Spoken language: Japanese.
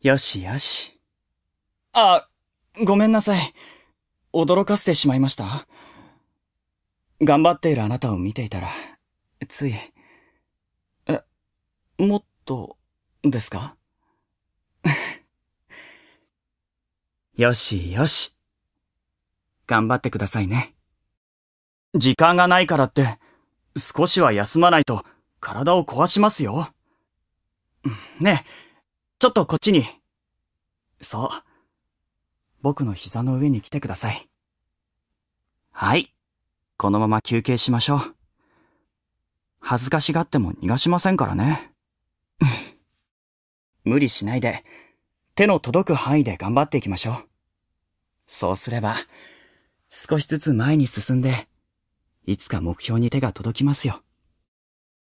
よしよし。あ、ごめんなさい。驚かせてしまいました頑張っているあなたを見ていたら、つい。え、もっと、ですか よしよし。頑張ってくださいね。時間がないからって、少しは休まないと体を壊しますよ。ねえ、ちょっとこっちに。そう。僕の膝の上に来てください。はい。このまま休憩しましょう。恥ずかしがっても逃がしませんからね。無理しないで、手の届く範囲で頑張っていきましょう。そうすれば、少しずつ前に進んで、いつか目標に手が届きますよ。